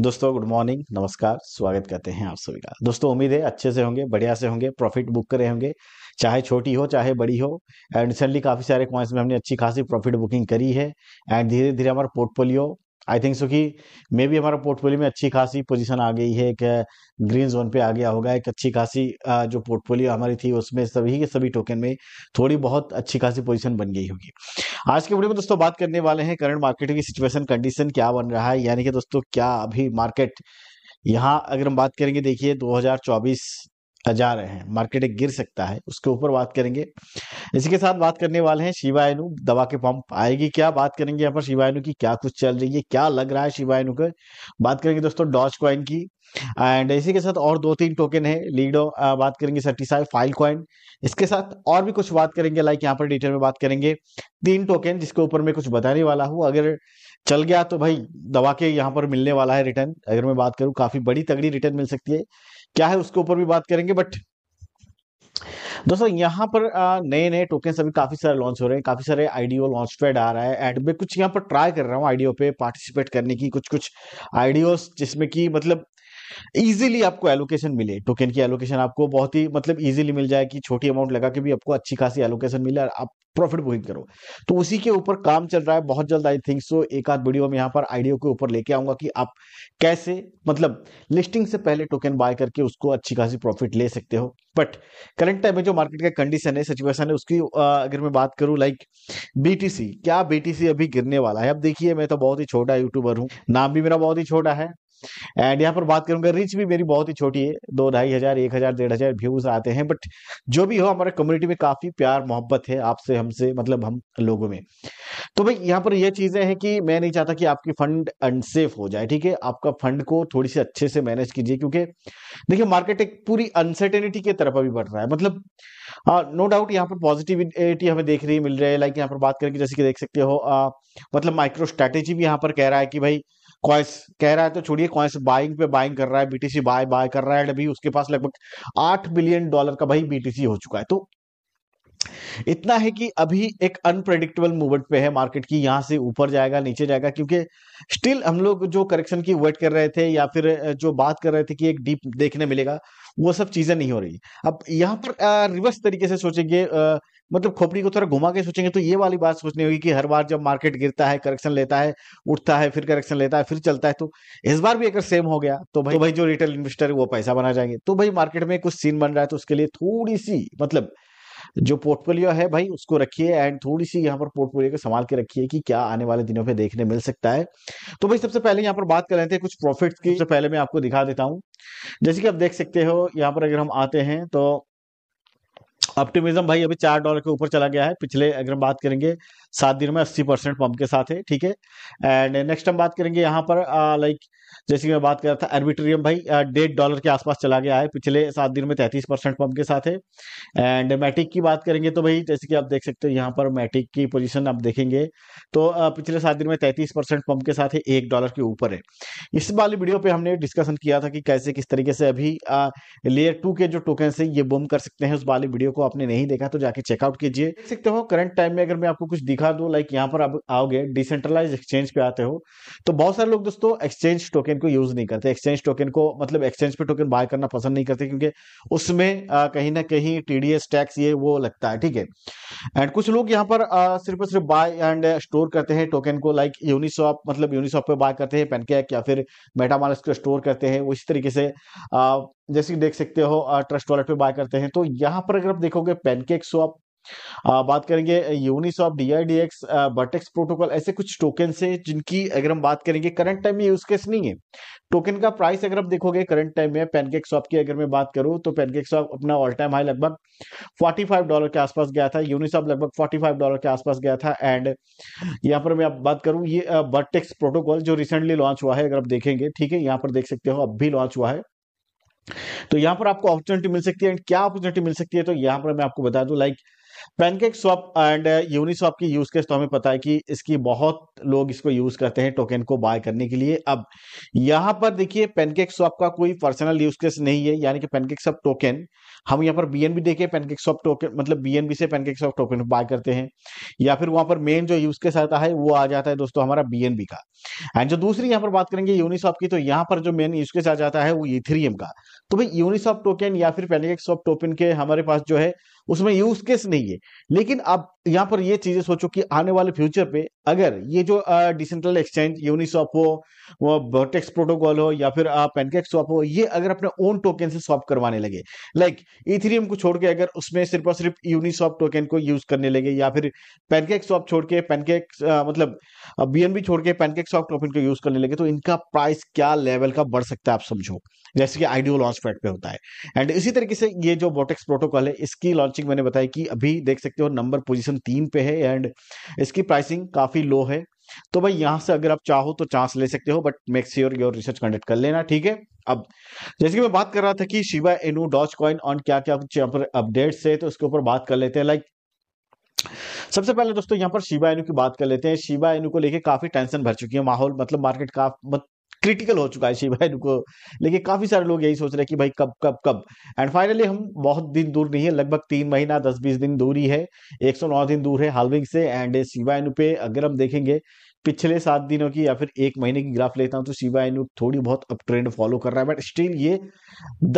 दोस्तों good morning नमस्कार स्वागत करते हैं आप सभी का दोस्तों उम्मीद है अच्छे से होंगे बढ़िया से होंगे प्रॉफिट बुक करे होंगे चाहे छोटी हो चाहे बड़ी हो एंड रिसेंटली काफ़ी सारे क्वाइंस में हमने अच्छी खासी प्रॉफिट बुकिंग करी है एंड धीरे धीरे हमारा पोर्टफोलियो आई थिंक सो कि मे भी हमारा पोर्टफोलियो में अच्छी खासी पोजीशन आ गई है एक ग्रीन जोन पे आ गया होगा एक अच्छी खासी जो पोर्टफोलियो हमारी थी उसमें सभी के सभी टोकन में थोड़ी बहुत अच्छी खासी पोजीशन बन गई होगी आज के वीडियो में दोस्तों बात करने वाले हैं करंट मार्केट की सिचुएशन कंडीशन क्या बन रहा है यानी कि दोस्तों क्या अभी मार्केट यहाँ अगर हम बात करेंगे देखिए 2024 जा रहे हैं मार्केट एक गिर सकता है उसके ऊपर बात करेंगे इसी के साथ बात करने वाले हैं शिवायनु दवा के पंप आएगी क्या बात करेंगे यहाँ पर शिवायनु की क्या कुछ चल रही है क्या लग रहा है शिवायनु का बात करेंगे दोस्तों डॉच क्वाइन की एंड इसी के साथ और दो तीन टोकन है लीडो बात करेंगे सर्टिसाई फाइल क्वाइन इसके साथ और भी कुछ बात करेंगे लाइक यहाँ पर डिटेल में बात करेंगे तीन टोकन जिसके ऊपर मैं कुछ बताने वाला हूँ अगर चल गया तो भाई दवा के यहाँ पर मिलने वाला है रिटर्न अगर मैं बात करूं काफी बड़ी तगड़ी रिटर्न मिल सकती है क्या है उसके ऊपर भी बात करेंगे बट दोस्तों यहाँ पर नए नए टोकन अभी काफी सारे लॉन्च हो रहे हैं काफी सारे आईडीओ लॉन्च पेड आ रहा है एंड मैं कुछ यहाँ पर ट्राई कर रहा हूँ आईडीओ पे पार्टिसिपेट करने की कुछ कुछ आईडीओ जिसमें कि मतलब इजीली आपको एलोकेशन मिले टोकन की एलोकेशन आपको बहुत ही मतलब इजीली मिल जाए कि छोटी अमाउंट लगा के भी आपको अच्छी खासी एलोकेशन मिले और आप प्रॉफिट बुकिंग करो तो उसी के ऊपर काम चल रहा है बहुत जल्द आई थिंक सो एक आध वीडियो में यहाँ पर आइडियो के ऊपर लेके आऊंगा कि आप कैसे मतलब लिस्टिंग से पहले टोकन बाय करके उसको अच्छी खासी प्रॉफिट ले सकते हो बट करंट टाइम में जो मार्केट का कंडीशन है सिचुएशन है उसकी अगर मैं बात करूं लाइक बीटीसी क्या बीटीसी अभी गिरने वाला है अब देखिए मैं तो बहुत ही छोटा यूट्यूबर हूँ नाम भी मेरा बहुत ही छोटा है एंड यहाँ पर बात करूंगा रीच भी मेरी बहुत ही छोटी है दो ढाई हजार एक हजार डेढ़ हजार व्यूज आते हैं बट जो भी हो हमारे कम्युनिटी में काफी प्यार मोहब्बत है आपसे हमसे मतलब हम लोगों में तो भाई यहाँ पर यह चीजें हैं कि मैं नहीं चाहता कि आपकी फंड अनसेफ हो जाए ठीक है आपका फंड को थोड़ी सी अच्छे से मैनेज कीजिए क्योंकि देखिए मार्केट एक पूरी अनसर्टेनिटी की तरफ अभी बढ़ रहा है मतलब नो डाउट यहाँ पर पॉजिटिविटी हमें देख रही मिल रही है लाइक यहाँ पर बात करके जैसे कि देख सकते हो मतलब माइक्रो स्ट्रेटेजी भी यहाँ पर कह रहा है कि भाई कॉइन्स कह रहा है तो छोड़िए कॉइन्स बाइंग पे बाइंग कर रहा है बीटीसी बाय बाय कर रहा है अभी उसके पास लगभग आठ बिलियन डॉलर का भाई बीटीसी हो चुका है तो इतना है कि अभी एक अनप्रेडिक्टेबल मूवमेंट पे है मार्केट की यहां से ऊपर जाएगा नीचे जाएगा क्योंकि स्टिल हम लोग जो करेक्शन की वेट कर रहे थे या फिर जो बात कर रहे थे कि एक डीप देखने मिलेगा वो सब चीजें नहीं हो रही अब यहां पर रिवर्स तरीके से सोचेंगे मतलब खोपड़ी को थोड़ा घुमा के सोचेंगे तो ये वाली बात सोचनी होगी कि हर बार जब मार्केट गिरता है करेक्शन लेता है उठता है फिर करेक्शन लेता है फिर चलता है तो इस बार भी अगर सेम हो गया तो भाई तो भाई जो रिटेल इन्वेस्टर है वो पैसा बना जाएंगे तो भाई मार्केट में कुछ सीन बन रहा है तो उसके लिए थोड़ी सी मतलब जो पोर्टफोलियो है भाई उसको रखिए एंड थोड़ी सी यहाँ पर पोर्टफोलियो को संभाल के रखिए कि क्या आने वाले दिनों में देखने मिल सकता है तो भाई सबसे पहले यहाँ पर बात कर रहे थे कुछ प्रॉफिट की सबसे पहले मैं आपको दिखा देता हूँ जैसे कि आप देख सकते हो यहाँ पर अगर हम आते हैं तो ऑप्टिमिज्म भाई अभी चार डॉलर के ऊपर चला गया है पिछले अगर हम बात करेंगे सात दिन में अस्सी परसेंट पंप के साथ है ठीक है एंड नेक्स्ट हम बात करेंगे यहाँ पर लाइक जैसे कि मैं बात कर रहा था एर्बिट्रियम भाई डेढ़ डॉलर के आसपास चला गया है पिछले सात दिन में तैतीस परसेंट पंप के साथ है एंड मैटिक की बात करेंगे तो भाई जैसे कि आप देख सकते हो यहाँ पर मैटिक की पोजिशन आप देखेंगे तो पिछले सात दिन में तैतीस परसेंट पंप के साथ है एक डॉलर के ऊपर है इस वाली वीडियो पे हमने डिस्कशन किया था कि कैसे किस तरीके से अभी लेयर टू के जो टोकन है ये बुम कर सकते हैं उस वाली वीडियो को आपने नहीं देखा तो जाके चेकआउट कीजिए देख सकते हो करंट टाइम में अगर मैं आपको कुछ दिखा दूं लाइक यहाँ पर आप आओगे डिसेंट्रलाइज एक्सचेंज पे आते हो तो बहुत सारे लोग दोस्तों एक्सचेंज टोकन को यूज नहीं करते एक्सचेंज टोकन को मतलब एक्सचेंज पे टोकन बाय करना पसंद नहीं करते क्योंकि उसमें कहीं ना कहीं टीडीएस टैक्स ये वो लगता है ठीक है एंड कुछ लोग यहाँ पर आ, सिर्फ सिर्फ बाय एंड स्टोर करते हैं टोकन को लाइक यूनिसॉप मतलब यूनिसॉप पे बाय करते हैं पेनकेक या फिर मेटामालस को स्टोर करते हैं वो इस तरीके से जैसे देख सकते हो ट्रस्ट वॉलेट पे बाय करते हैं तो यहाँ पर अगर आप देखोगे पेनकेक स्वॉप आ, बात करेंगे यूनिसॉप डीआईडीएक्स बटेक्स प्रोटोकॉल ऐसे कुछ टोकन है जिनकी अगर हम बात करेंगे करंट टाइम में यूज केस नहीं है टोकन का प्राइस अगर आप देखोगे करंट टाइम में पेनकेक शॉप की अगर मैं बात करूं तो पेनकेक शॉप अपना ऑल टाइम हाई लगभग 45 डॉलर के आसपास गया था यूनिसॉप लगभग 45 डॉलर के आसपास गया था एंड यहाँ पर मैं आप बात करूं ये बटेक्स प्रोटोकॉल जो रिसेंटली लॉन्च हुआ है अगर आप देखेंगे ठीक है यहाँ पर देख सकते हो अब भी लॉन्च हुआ है तो यहाँ पर आपको अपॉर्चुनिटी मिल सकती है एंड क्या अपॉर्चुनिटी मिल सकती है तो यहाँ पर मैं आपको बता दूं like like, pancake swap and Uniswap की यूज केस तो हमें पता है कि इसकी बहुत लोग इसको यूज करते हैं टोकन को बाय करने के लिए अब यहाँ पर देखिए पेनकेक स्वैप का कोई पर्सनल यूज केस नहीं है यानी कि पेनकेक स्वैप टोकन हम यहाँ पर बीएनबी देखे पेनकेक स्वैप टोकन मतलब बीएनबी से पेनकेक स्वैप टोकन बाय करते हैं या फिर वहां पर मेन जो यूज केस आता है वो आ जाता है दोस्तों हमारा बीएनबी का एंड जो दूसरी यहाँ पर बात करेंगे यूनिसॉप की तो यहाँ पर जो मेन यूज केस आ जाता है वो इथेरियम का तो भाई यूनिसॉप टोकन या फिर पेनकेक स्वैप टोकन के हमारे पास जो है उसमें यूज केस नहीं है लेकिन अब यहाँ पर ये चीजें सोचो कि आने वाले फ्यूचर पे अगर ये जो डिसेंट्रल एक्सचेंज यूनिसॉप हो वो बोटेक्स प्रोटोकॉल हो या फिर पेनकेक स्वॉप हो ये अगर अपने ओन टोकन से स्वॉप करवाने लगे लाइक like, इथेरियम को छोड़ के अगर उसमें सिर्फ और सिर्फ यूनिसॉप टोकन को यूज करने लगे या फिर पेनकेक स्वॉप छोड़ के पेनकेक मतलब बीएनबी छोड़ के पेनकेक स्वॉप टोकन को यूज करने लगे तो इनका प्राइस क्या लेवल का बढ़ सकता है आप समझो जैसे कि आईडियो लॉन्च पैड पे होता है एंड इसी तरीके से ये जो बोटेक्स प्रोटोकॉल है इसकी लॉन्चिंग मैंने बताई कि अभी देख सकते हो नंबर पोजिशन तीन पे है एंड इसकी प्राइसिंग काफ़ी लो है तो भाई यहां से अगर आप चाहो तो चांस ले सकते हो but make sure your research conduct कर लेना ठीक है अब जैसे कि मैं बात कर रहा था कि Shiba Inu doge coin on क्या क्या कुछ यहाँ पर अपडेट्स है तो उसके ऊपर बात कर लेते हैं लाइक सबसे पहले दोस्तों यहाँ पर शिवा एनू की बात कर लेते हैं शिवा एनू को लेके काफी टेंशन भर चुकी है माहौल मतलब मार्केट का मत, क्रिटिकल हो चुका है शिवाय को लेकिन काफी सारे लोग यही सोच रहे हैं कि भाई कब कब कब एंड फाइनली हम बहुत दिन दूर नहीं है लगभग तीन महीना दस बीस दिन दूरी है एक सौ नौ दिन दूर है हालविंग से एंड शिवायनु पे अगर हम देखेंगे पिछले सात दिनों की या फिर एक महीने की ग्राफ लेता हूं तो शिवा थोड़ी बहुत अप ट्रेंड फॉलो कर रहा है बट स्टिल ये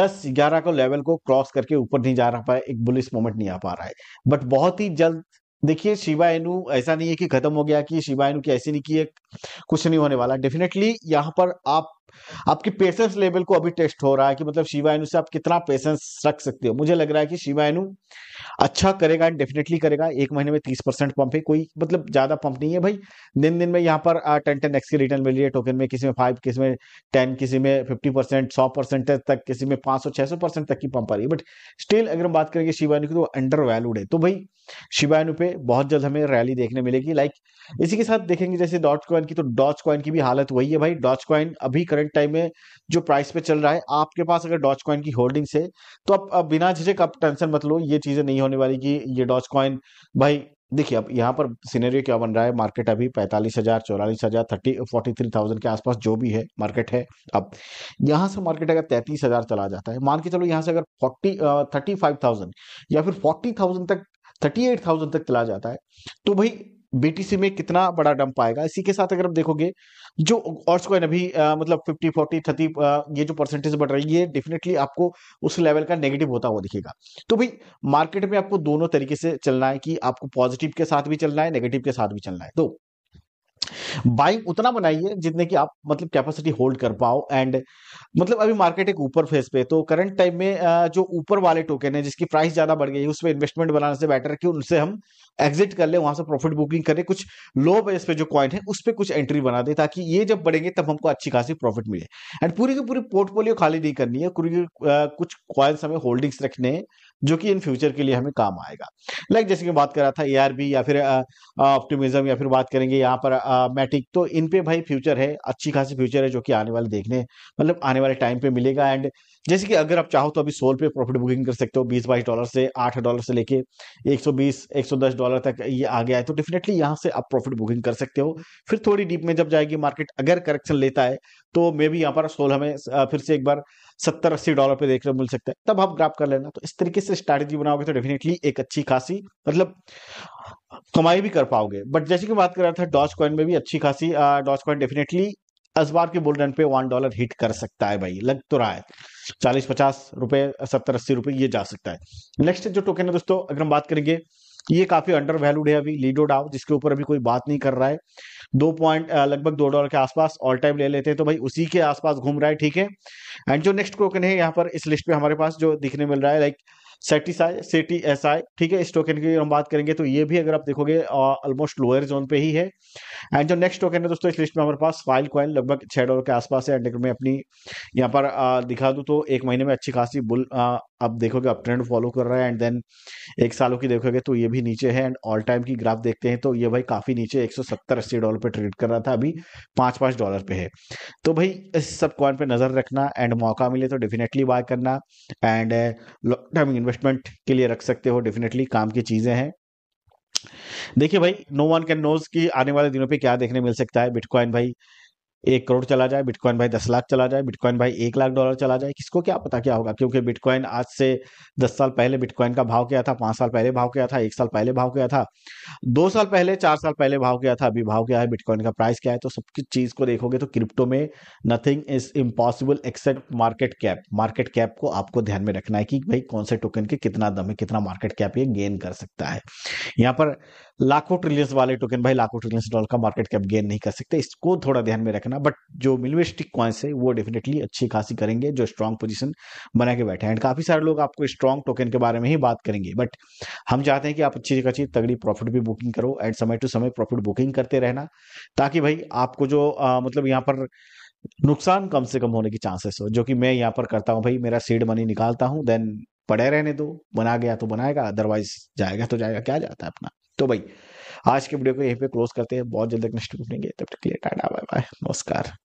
दस ग्यारह को लेवल को क्रॉस करके ऊपर नहीं जा रहा पाया एक बुलिस मोमेंट नहीं आ पा रहा है बट बहुत ही जल्द देखिए शिवा ऐसा नहीं है कि खत्म हो गया कि शिवा इनु की ऐसी नहीं की है कुछ नहीं होने वाला डेफिनेटली यहाँ पर आप आपके पेशेंस लेवल को अभी टेस्ट हो रहा है कि मतलब शिवा से आप कितना पेशेंस रख सकते हो मुझे लग रहा है कि शिवा अच्छा करेगा एंड डेफिनेटली करेगा एक महीने में तीस परसेंट पंप है कोई मतलब ज्यादा पंप नहीं है भाई दिन दिन में यहाँ पर टेन टेन एक्स की रिटर्न मिल रही है टोकन में किसी में फाइव किसी में टेन किसी में फिफ्टी परसेंट सौ परसेंट तक किसी में पांच सौ छह सौ परसेंट तक की पंप आ रही है बट स्टिल अगर हम बात करेंगे शिवानु की तो अंडर वैल्यूड है तो भाई शिवानु पे बहुत जल्द हमें रैली देखने मिलेगी लाइक इसी के साथ देखेंगे जैसे डॉट कॉइन की तो डॉच कॉइन की भी हालत वही है भाई डॉच कॉइन अभी करंट टाइम में जो प्राइस पे चल रहा है आपके पास अगर डॉच कॉइन की होल्डिंग्स है तो आप बिना झिझक आप टेंशन मत लो ये चीजें नहीं नहीं होने वाली कि ये डॉज कॉइन भाई देखिए अब यहाँ पर सीनेरियो क्या बन रहा है मार्केट अभी पैंतालीस हजार चौरालीस हजार थर्टी फोर्टी थ्री थाउजेंड के आसपास जो भी है मार्केट है अब यहाँ से मार्केट अगर तैतीस हजार चला जाता है मान के चलो यहाँ से अगर फोर्टी थर्टी फाइव थाउजेंड या फिर फोर्टी थाउजेंड तक थर्टी एट थाउजेंड तक चला जाता है तो भाई बीटीसी में कितना बड़ा डंप आएगा इसी के साथ अगर आप देखोगे जो ऑर्स कॉइन अभी आ, मतलब फिफ्टी फोर्टी थर्टी ये जो परसेंटेज बढ़ रही है डेफिनेटली आपको उस लेवल का नेगेटिव होता हुआ दिखेगा तो भाई मार्केट में आपको दोनों तरीके से चलना है कि आपको पॉजिटिव के साथ भी चलना है नेगेटिव के साथ भी चलना है तो बाइंग उतना बनाइए जितने की आप मतलब कैपेसिटी होल्ड कर पाओ एंड मतलब अभी मार्केट एक ऊपर फेस पे तो करंट टाइम में जो ऊपर वाले टोकन है जिसकी प्राइस ज्यादा बढ़ गई है उसमें इन्वेस्टमेंट बनाने से बेटर है कि उनसे हम एग्जिट कर ले वहां से प्रॉफिट बुकिंग करें कुछ लो बेस पे जो कॉइन है उस पर कुछ एंट्री बना दे ताकि ये जब बढ़ेंगे तब हमको अच्छी खासी प्रॉफिट मिले एंड पूरी की पूरी पोर्टफोलियो खाली नहीं करनी है पूरी कुछ कॉइन्स हमें होल्डिंग्स रखने हैं जो कि इन फ्यूचर के लिए हमें काम आएगा लाइक जैसे कि बात कर रहा था ए या फिर ऑप्टिमिज्म या फिर बात करेंगे यहाँ पर मैटिक तो इन पे भाई फ्यूचर है अच्छी खासी फ्यूचर है जो कि आने वाले देखने मतलब आने वाले टाइम पे मिलेगा एंड जैसे कि अगर आप चाहो तो अभी सोल पे प्रॉफिट बुकिंग कर सकते हो बीस बाईस डॉलर से आठ डॉलर से लेके एक सौ बीस एक सौ दस डॉलर तक ये आ गया है तो डेफिनेटली यहाँ से आप प्रॉफिट बुकिंग कर सकते हो फिर थोड़ी डीप में जब जाएगी मार्केट अगर करेक्शन लेता है तो मे भी यहाँ पर सोल हमें फिर से एक बार सत्तर अस्सी डॉलर पे देखने को मिल सकता है तब आप ग्राफ कर लेना तो इस तरीके से स्ट्रैटेजी बनाओगे तो डेफिनेटली एक अच्छी खासी मतलब कमाई भी कर पाओगे बट जैसे कि बात कर रहा था डॉज कॉइन में भी अच्छी खासी डॉज कॉइन डेफिनेटली इस बार के बुल रन पे वन डॉलर हिट कर सकता है भाई लग तो रहा है चालीस पचास रुपए सत्तर अस्सी रुपए ये जा सकता है नेक्स्ट जो टोकन है दोस्तों अगर हम बात करेंगे ये काफी अंडर वैल्यूड है अभी लीडो डाव जिसके ऊपर अभी कोई बात नहीं कर रहा है दो पॉइंट लगभग दो डॉलर के आसपास ऑल टाइम ले लेते हैं तो भाई उसी के आसपास घूम रहा है ठीक है एंड जो नेक्स्ट टोकन है यहाँ पर इस लिस्ट पे हमारे पास जो दिखने मिल रहा है लाइक सेटी एस आई ठीक है इस टोकन की हम बात करेंगे तो ये भी अगर आप देखोगे ऑलमोस्ट लोअर जोन पे ही है एंड जो नेक्स्ट टोकन है दोस्तों इस लिस्ट में हमारे पास फाइल क्वाइन लगभग छह डॉलर के आसपास है एंड मैं अपनी यहाँ पर आ, दिखा दू तो एक महीने में अच्छी खासी बुल आप देखोगे अप ट्रेंड फॉलो कर रहा है एंड देन एक सालों की देखोगे तो ये भी नीचे है एंड ऑल टाइम की ग्राफ देखते हैं तो ये भाई काफ़ी नीचे एक सौ सत्तर अस्सी डॉलर पे ट्रेड कर रहा था अभी पांच पांच डॉलर पे है तो भाई इस सब क्वाइन पर नज़र रखना एंड मौका मिले तो डेफिनेटली बाय करना एंड लॉन्ग टर्म इन्वेस्टमेंट के लिए रख सकते हो डेफिनेटली काम की चीजें हैं देखिए भाई नो वन कैन नोज कि आने वाले दिनों पे क्या देखने मिल सकता है बिटकॉइन भाई एक करोड़ चला जाए बिटकॉइन भाई दस लाख चला जाए बिटकॉइन भाई एक लाख डॉलर चला जाए किसको क्या पता क्या होगा क्योंकि बिटकॉइन आज से दस साल पहले बिटकॉइन का भाव क्या था पांच साल पहले भाव क्या था एक साल पहले भाव क्या था दो साल पहले चार साल पहले भाव क्या था अभी भाव क्या है बिटकॉइन का प्राइस क्या है तो सब चीज को देखोगे तो क्रिप्टो में nothing is impossible except market cap market cap को आपको ध्यान में रखना है कि भाई कौन से टोकन के कितना दम है कितना मार्केट कैप ये गेन कर सकता है यहाँ पर लाखों ट्रिलियंस वाले टोकन भाई लाखों ट्रिलियंस डॉलर का मार्केट कैप गेन नहीं कर सकते इसको थोड़ा ध्यान में रखना रखना बट जो मिनिमलिस्टिक क्वाइंस है वो डेफिनेटली अच्छी खासी करेंगे जो स्ट्रॉन्ग पोजिशन बना के बैठे हैं एंड काफ़ी सारे लोग आपको स्ट्रॉन्ग टोकन के बारे में ही बात करेंगे बट हम चाहते हैं कि आप अच्छी अच्छी तगड़ी प्रॉफिट भी बुकिंग करो एंड समय टू समय प्रॉफिट बुकिंग करते रहना ताकि भाई आपको जो आ, मतलब यहाँ पर नुकसान कम से कम होने की चांसेस हो जो कि मैं यहाँ पर करता हूँ भाई मेरा सीड मनी निकालता हूँ देन पड़े रहने दो बना गया तो बनाएगा अदरवाइज जाएगा तो जाएगा क्या जाता है अपना तो भाई आज के वीडियो को यहीं पे क्लोज करते हैं बहुत जल्द नेक्स्ट वीडियो मिलेंगे तब तक के लिए टाटा बाय बाय नमस्कार